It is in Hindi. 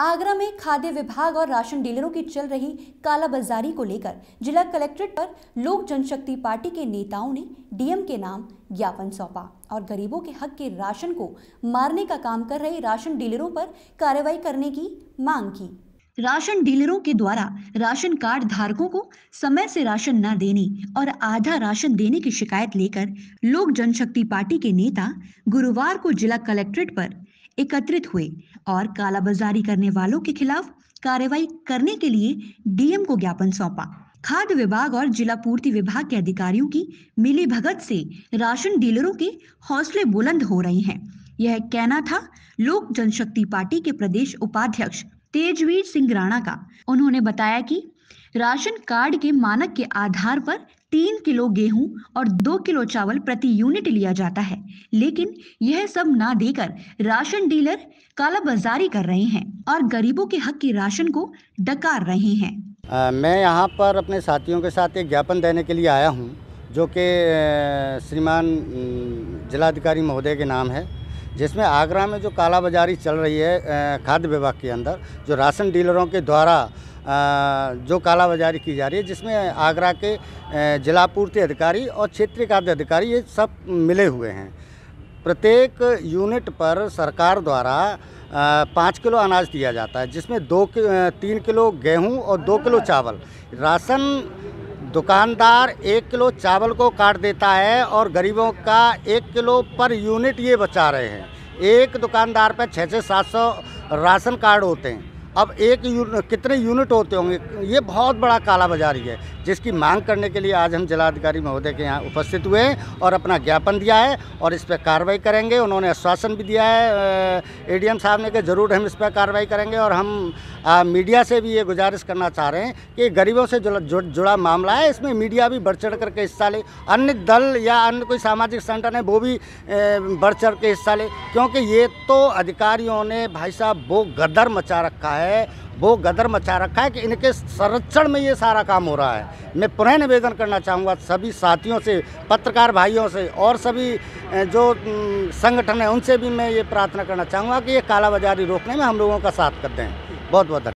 आगरा में खाद्य विभाग और राशन डीलरों की चल रही कालाबाजारी को लेकर जिला कलेक्ट्रेट पर लोक जनशक्ति पार्टी के नेताओं ने डीएम के नाम ज्ञापन सौंपा और गरीबों के हक के राशन को मारने का काम कर रहे राशन डीलरों पर कार्रवाई करने की मांग की राशन डीलरों के द्वारा राशन कार्ड धारकों को समय से राशन न देने और आधा राशन देने की शिकायत लेकर लोक जनशक्ति पार्टी के नेता गुरुवार को जिला कलेक्ट्रेट पर एकत्रित हुए और कालाबाजारी करने वालों के खिलाफ कार्रवाई करने के लिए डीएम को ज्ञापन सौंपा खाद्य विभाग और जिला पूर्ति विभाग के अधिकारियों की मिली भगत से राशन डीलरों के हौसले बुलंद हो रहे हैं यह कहना था लोक जनशक्ति पार्टी के प्रदेश उपाध्यक्ष तेजवीर सिंह राणा का उन्होंने बताया कि राशन कार्ड के मानक के आधार पर तीन किलो गेहूं और दो किलो चावल प्रति यूनिट लिया जाता है लेकिन यह सब ना देकर राशन डीलर कालाबाजारी कर रहे हैं और गरीबों के हक के राशन को डकार रहे हैं आ, मैं यहाँ पर अपने साथियों के साथ एक ज्ञापन देने के लिए आया हूँ जो कि श्रीमान जिलाधिकारी महोदय के नाम है जिसमें आगरा में जो कालाबाजारी चल रही है खाद्य विभाग के अंदर जो राशन डीलरों के द्वारा जो कालाबाजारी की जा रही है जिसमें आगरा के जिला पूर्ति अधिकारी और क्षेत्रीय खाद्य अधिकारी ये सब मिले हुए हैं प्रत्येक यूनिट पर सरकार द्वारा पाँच किलो अनाज दिया जाता है जिसमें दो तीन किलो गेहूं और दो किलो चावल राशन दुकानदार एक किलो चावल को काट देता है और गरीबों का एक किलो पर यूनिट ये बचा रहे हैं एक दुकानदार पर छः से सात सौ राशन कार्ड होते हैं अब एक यून, कितने यूनिट होते होंगे ये बहुत बड़ा काला बाजारी है जिसकी मांग करने के लिए आज हम जिलाधिकारी महोदय के यहाँ उपस्थित हुए हैं और अपना ज्ञापन दिया है और इस पर कार्रवाई करेंगे उन्होंने आश्वासन भी दिया है ए साहब ने कि ज़रूर हम इस पर कार्रवाई करेंगे और हम आ, मीडिया से भी ये गुजारिश करना चाह रहे हैं कि गरीबों से जुड़ा जु, जुड़ा मामला है इसमें मीडिया भी बढ़ चढ़ करके हिस्सा ले अन्य दल या अन्य कोई सामाजिक संगठन है वो भी बढ़ चढ़ के हिस्सा ले क्योंकि ये तो अधिकारियों ने भाई साहब वो गदर मचा रखा है है वो गदर मचा रखा है कि इनके संरक्षण में ये सारा काम हो रहा है मैं पुनः निवेदन करना चाहूँगा सभी साथियों से पत्रकार भाइयों से और सभी जो संगठन है उनसे भी मैं ये प्रार्थना करना चाहूँगा कि ये कालाबाजारी रोकने में हम लोगों का साथ कर दें बहुत बहुत